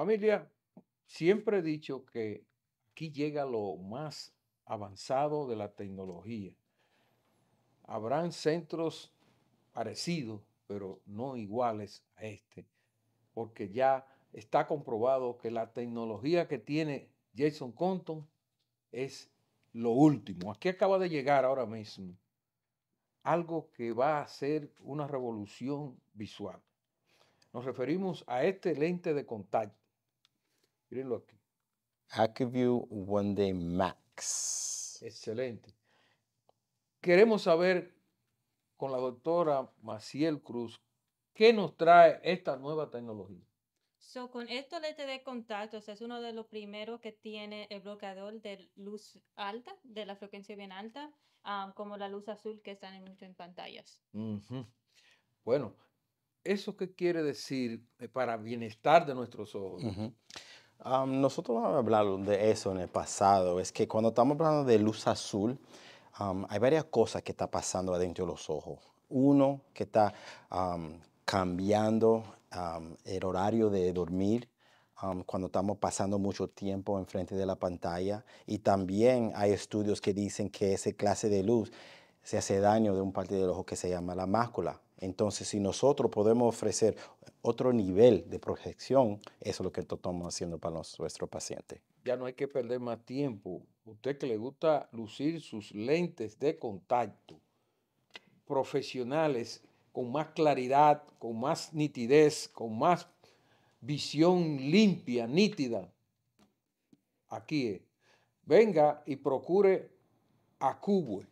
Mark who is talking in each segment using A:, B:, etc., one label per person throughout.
A: Familia, siempre he dicho que aquí llega lo más avanzado de la tecnología. Habrán centros parecidos, pero no iguales a este, porque ya está comprobado que la tecnología que tiene Jason Compton es lo último. Aquí acaba de llegar ahora mismo algo que va a ser una revolución visual. Nos referimos a este lente de contacto Mirenlo aquí.
B: HackView one day max.
A: Excelente. Queremos saber con la doctora Maciel Cruz qué nos trae esta nueva tecnología. So, con esto te de contactos es uno de los primeros que tiene el bloqueador de luz alta, de la frecuencia bien alta, como la luz azul que están en en pantallas. Bueno, ¿eso qué quiere decir eh, para bienestar de nuestros ojos?
B: nosotros vamos a hablar de eso en el pasado. Es que cuando estamos hablando de luz azul, hay varias cosas que están pasando adentro de los ojos. Uno, que está cambiando el horario de dormir cuando estamos pasando mucho tiempo enfrente de la pantalla. Y también hay estudios que dicen que esa clase de luz se hace daño de un parte del ojo que se llama la mácula entonces, si nosotros podemos ofrecer otro nivel de proyección, eso es lo que estamos haciendo para nuestro paciente.
A: Ya no hay que perder más tiempo. Usted que le gusta lucir sus lentes de contacto, profesionales con más claridad, con más nitidez, con más visión limpia, nítida. Aquí es. Venga y procure a Cubue.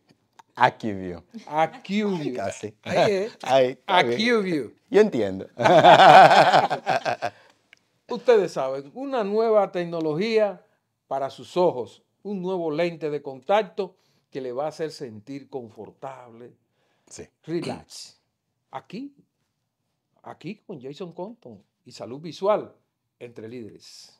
B: AccuView. Aquí Casi. Ahí Yo entiendo.
A: Ustedes saben, una nueva tecnología para sus ojos, un nuevo lente de contacto que le va a hacer sentir confortable. Sí. Relax. Aquí, aquí con Jason Compton y Salud Visual entre líderes.